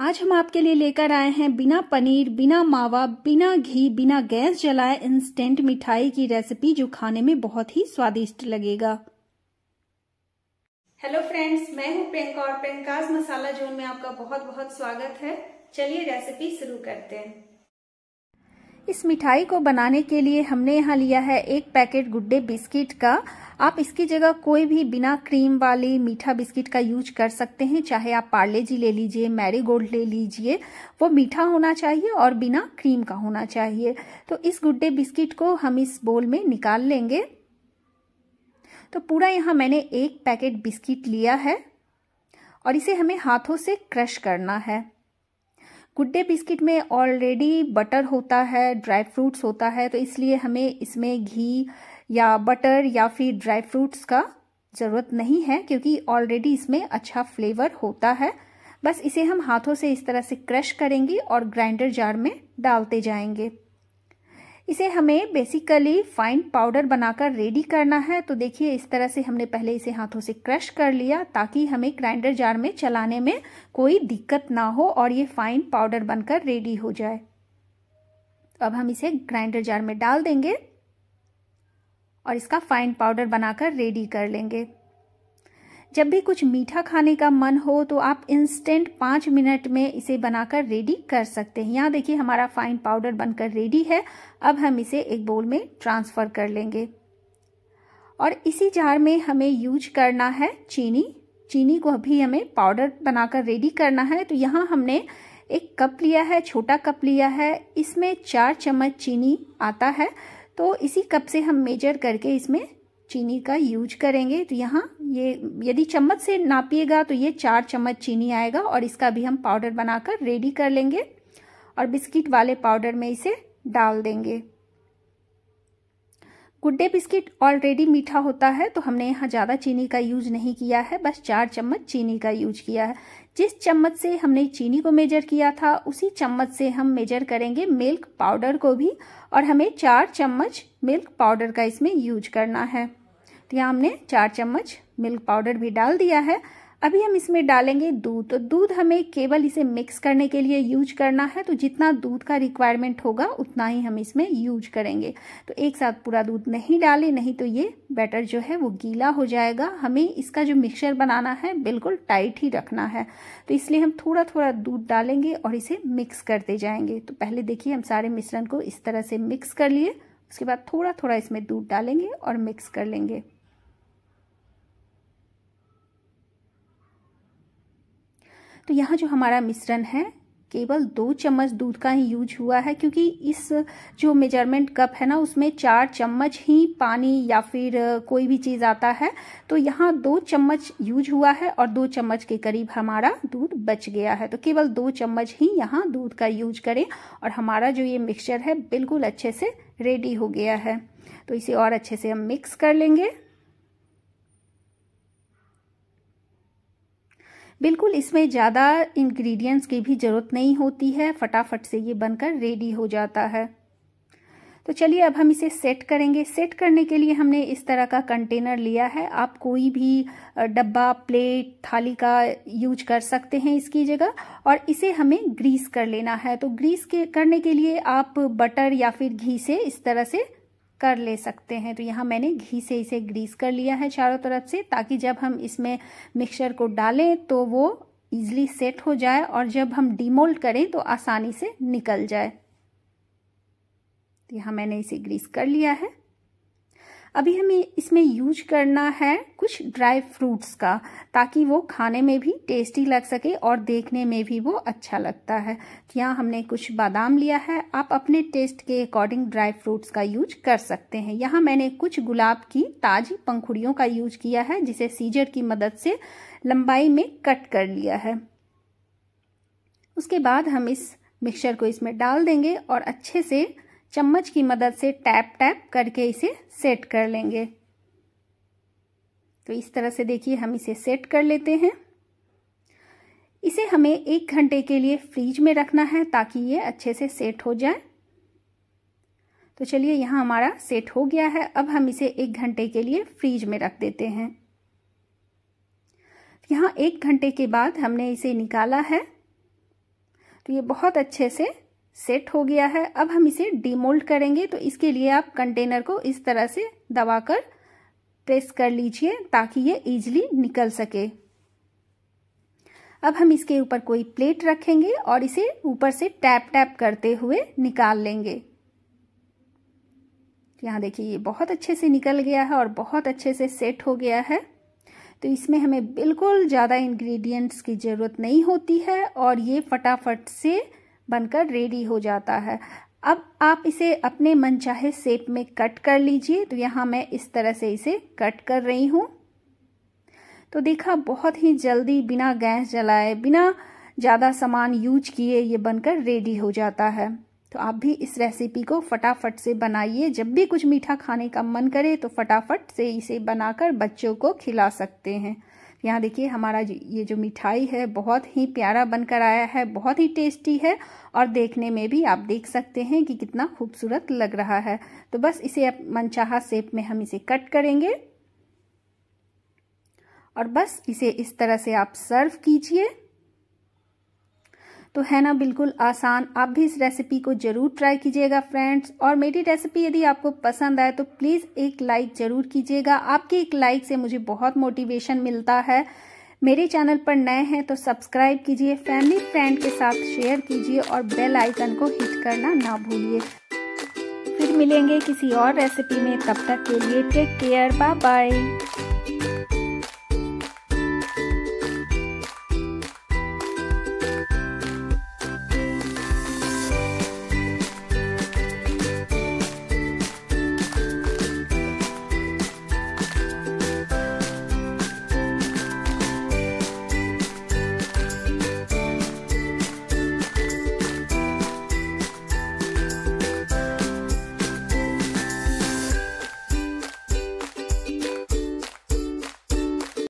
आज हम आपके लिए लेकर आए हैं बिना पनीर बिना मावा बिना घी बिना गैस जलाए इंस्टेंट मिठाई की रेसिपी जो खाने में बहुत ही स्वादिष्ट लगेगा हेलो फ्रेंड्स मैं हूं प्रियंका और प्रियंकाज मसाला जोन में आपका बहुत बहुत स्वागत है चलिए रेसिपी शुरू करते हैं इस मिठाई को बनाने के लिए हमने यहाँ लिया है एक पैकेट गुड्डे बिस्किट का आप इसकी जगह कोई भी बिना क्रीम वाली मीठा बिस्किट का यूज कर सकते हैं चाहे आप पार्ले जी ले लीजिए मैरी गोल्ड ले लीजिए वो मीठा होना चाहिए और बिना क्रीम का होना चाहिए तो इस गुड्डे बिस्किट को हम इस बोल में निकाल लेंगे तो पूरा यहाँ मैंने एक पैकेट बिस्किट लिया है और इसे हमें हाथों से क्रश करना है गुड डे बिस्किट में ऑलरेडी बटर होता है ड्राई फ्रूट्स होता है तो इसलिए हमें इसमें घी या बटर या फिर ड्राई फ्रूट्स का ज़रूरत नहीं है क्योंकि ऑलरेडी इसमें अच्छा फ्लेवर होता है बस इसे हम हाथों से इस तरह से क्रश करेंगे और ग्राइंडर जार में डालते जाएंगे इसे हमें बेसिकली फाइन पाउडर बनाकर रेडी करना है तो देखिए इस तरह से हमने पहले इसे हाथों से क्रश कर लिया ताकि हमें ग्राइंडर जार में चलाने में कोई दिक्कत ना हो और ये फाइन पाउडर बनकर रेडी हो जाए अब हम इसे ग्राइंडर जार में डाल देंगे और इसका फाइन पाउडर बनाकर रेडी कर लेंगे जब भी कुछ मीठा खाने का मन हो तो आप इंस्टेंट पाँच मिनट में इसे बनाकर रेडी कर सकते हैं यहाँ देखिए हमारा फाइन पाउडर बनकर रेडी है अब हम इसे एक बोल में ट्रांसफ़र कर लेंगे और इसी जार में हमें यूज करना है चीनी चीनी को अभी हमें पाउडर बनाकर रेडी करना है तो यहाँ हमने एक कप लिया है छोटा कप लिया है इसमें चार चम्मच चीनी आता है तो इसी कप से हम मेजर करके इसमें चीनी का यूज करेंगे तो यहाँ ये यदि चम्मच से नापिएगा तो ये चार चम्मच चीनी आएगा और इसका भी हम पाउडर बनाकर रेडी कर लेंगे और बिस्किट वाले पाउडर में इसे डाल देंगे गुड्डे बिस्किट ऑलरेडी मीठा होता है तो हमने यहाँ ज़्यादा चीनी का यूज नहीं किया है बस चार चम्मच चीनी का यूज किया है जिस चम्मच से हमने चीनी को मेजर किया था उसी चम्मच से हम मेजर करेंगे मिल्क पाउडर को भी और हमें चार चम्मच मिल्क पाउडर का इसमें यूज करना है तो यहाँ हमने चार चम्मच मिल्क पाउडर भी डाल दिया है अभी हम इसमें डालेंगे दूध तो दूध हमें केवल इसे मिक्स करने के लिए यूज करना है तो जितना दूध का रिक्वायरमेंट होगा उतना ही हम इसमें यूज करेंगे तो एक साथ पूरा दूध नहीं डालें नहीं तो ये बैटर जो है वो गीला हो जाएगा हमें इसका जो मिक्सचर बनाना है बिल्कुल टाइट ही रखना है तो इसलिए हम थोड़ा थोड़ा दूध डालेंगे और इसे मिक्स करते जाएंगे तो पहले देखिए हम सारे मिश्रण को इस तरह से मिक्स कर लिए उसके बाद थोड़ा थोड़ा इसमें दूध डालेंगे और मिक्स कर लेंगे तो यहाँ जो हमारा मिश्रण है केवल दो चम्मच दूध का ही यूज हुआ है क्योंकि इस जो मेजरमेंट कप है ना उसमें चार चम्मच ही पानी या फिर कोई भी चीज़ आता है तो यहाँ दो चम्मच यूज हुआ है और दो चम्मच के करीब हमारा दूध बच गया है तो केवल दो चम्मच ही यहाँ दूध का यूज करें और हमारा जो ये मिक्सचर है बिल्कुल अच्छे से रेडी हो गया है तो इसे और अच्छे से हम मिक्स कर लेंगे बिल्कुल इसमें ज़्यादा इंग्रेडिएंट्स की भी ज़रूरत नहीं होती है फटाफट से ये बनकर रेडी हो जाता है तो चलिए अब हम इसे सेट करेंगे सेट करने के लिए हमने इस तरह का कंटेनर लिया है आप कोई भी डब्बा प्लेट थाली का यूज कर सकते हैं इसकी जगह और इसे हमें ग्रीस कर लेना है तो ग्रीस के करने के लिए आप बटर या फिर घी से इस तरह से कर ले सकते हैं तो यहाँ मैंने घी से इसे ग्रीस कर लिया है चारों तरफ से ताकि जब हम इसमें मिक्सचर को डालें तो वो ईजिली सेट हो जाए और जब हम डीमोल्ड करें तो आसानी से निकल जाए तो यहाँ मैंने इसे ग्रीस कर लिया है अभी हमें इसमें यूज करना है कुछ ड्राई फ्रूट्स का ताकि वो खाने में भी टेस्टी लग सके और देखने में भी वो अच्छा लगता है तो यहाँ हमने कुछ बादाम लिया है आप अपने टेस्ट के अकॉर्डिंग ड्राई फ्रूट्स का यूज कर सकते हैं यहाँ मैंने कुछ गुलाब की ताजी पंखुड़ियों का यूज किया है जिसे सीजर की मदद से लंबाई में कट कर लिया है उसके बाद हम इस मिक्सचर को इसमें डाल देंगे और अच्छे से चम्मच की मदद से टैप टैप करके इसे सेट कर लेंगे तो इस तरह से देखिए हम इसे सेट कर लेते हैं इसे हमें एक घंटे के लिए फ्रीज में रखना है ताकि ये अच्छे से सेट हो जाए तो चलिए यहाँ हमारा सेट हो गया है अब हम इसे एक घंटे के लिए फ्रीज में रख देते हैं यहाँ एक घंटे के बाद हमने इसे निकाला है तो ये बहुत अच्छे से सेट हो गया है अब हम इसे डीमोल्ड करेंगे तो इसके लिए आप कंटेनर को इस तरह से दबाकर प्रेस कर लीजिए ताकि ये ईजिली निकल सके अब हम इसके ऊपर कोई प्लेट रखेंगे और इसे ऊपर से टैप टैप करते हुए निकाल लेंगे यहाँ देखिए ये बहुत अच्छे से निकल गया है और बहुत अच्छे से सेट हो गया है तो इसमें हमें बिल्कुल ज़्यादा इंग्रेडिएंट्स की ज़रूरत नहीं होती है और ये फटाफट से बनकर रेडी हो जाता है अब आप इसे अपने मनचाहे सेप में कट कर लीजिए तो यहाँ मैं इस तरह से इसे कट कर रही हूँ तो देखा बहुत ही जल्दी बिना गैस जलाए बिना ज़्यादा सामान यूज किए ये बनकर रेडी हो जाता है तो आप भी इस रेसिपी को फटाफट से बनाइए जब भी कुछ मीठा खाने का मन करे तो फटाफट से इसे बनाकर बच्चों को खिला सकते हैं यहाँ देखिए हमारा ये जो मिठाई है बहुत ही प्यारा बनकर आया है बहुत ही टेस्टी है और देखने में भी आप देख सकते हैं कि कितना खूबसूरत लग रहा है तो बस इसे मनचाहा सेप में हम इसे कट करेंगे और बस इसे इस तरह से आप सर्व कीजिए तो है ना बिल्कुल आसान आप भी इस रेसिपी को ज़रूर ट्राई कीजिएगा फ्रेंड्स और मेरी रेसिपी यदि आपको पसंद आए तो प्लीज़ एक लाइक ज़रूर कीजिएगा आपके एक लाइक से मुझे बहुत मोटिवेशन मिलता है मेरे चैनल पर नए हैं तो सब्सक्राइब कीजिए फैमिली फ्रेंड के साथ शेयर कीजिए और बेल आइकन को हिट करना ना भूलिए फिर मिलेंगे किसी और रेसिपी में तब तक के लिए टेक केयर बाय बाय